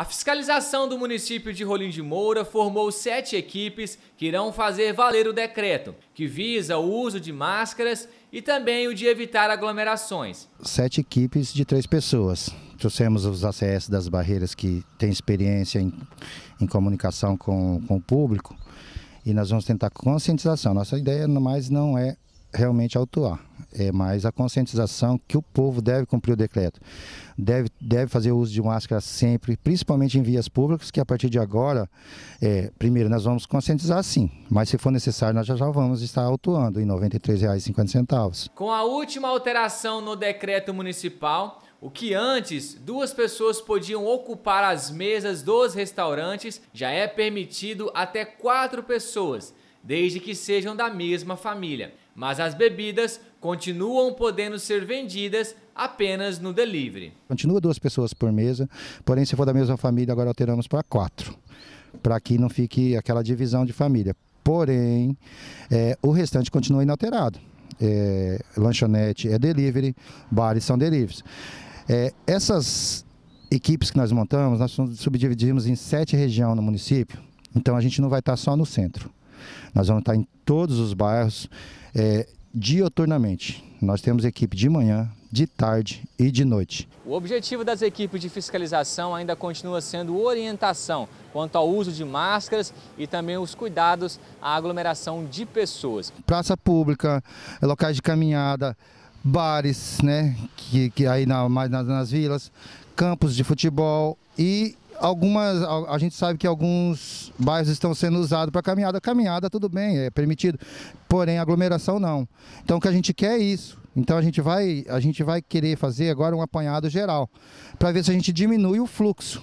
A fiscalização do município de Rolim de Moura formou sete equipes que irão fazer valer o decreto, que visa o uso de máscaras e também o de evitar aglomerações. Sete equipes de três pessoas. Trouxemos os ACS das Barreiras que têm experiência em, em comunicação com, com o público e nós vamos tentar conscientização. Nossa ideia mais não é realmente autuar. É mais a conscientização que o povo deve cumprir o decreto. Deve, deve fazer uso de máscara sempre, principalmente em vias públicas, que a partir de agora, é, primeiro, nós vamos conscientizar sim, mas se for necessário, nós já, já vamos estar autuando em R$ 93,50. Com a última alteração no decreto municipal, o que antes duas pessoas podiam ocupar as mesas dos restaurantes já é permitido até quatro pessoas, desde que sejam da mesma família mas as bebidas continuam podendo ser vendidas apenas no delivery. Continua duas pessoas por mesa, porém, se for da mesma família, agora alteramos para quatro, para que não fique aquela divisão de família. Porém, é, o restante continua inalterado. É, lanchonete é delivery, bares são deliveries. É, essas equipes que nós montamos, nós subdividimos em sete regiões no município, então a gente não vai estar só no centro. Nós vamos estar em todos os bairros é, dioturnamente. Nós temos equipe de manhã, de tarde e de noite. O objetivo das equipes de fiscalização ainda continua sendo orientação quanto ao uso de máscaras e também os cuidados à aglomeração de pessoas. Praça pública, locais de caminhada, bares, né, que, que aí na, nas, nas vilas, campos de futebol e algumas, a, gente sabe que alguns bairros estão sendo usados para caminhada. Caminhada tudo bem, é permitido, porém aglomeração não. Então o que a gente quer é isso. Então a gente vai, a gente vai querer fazer agora um apanhado geral para ver se a gente diminui o fluxo.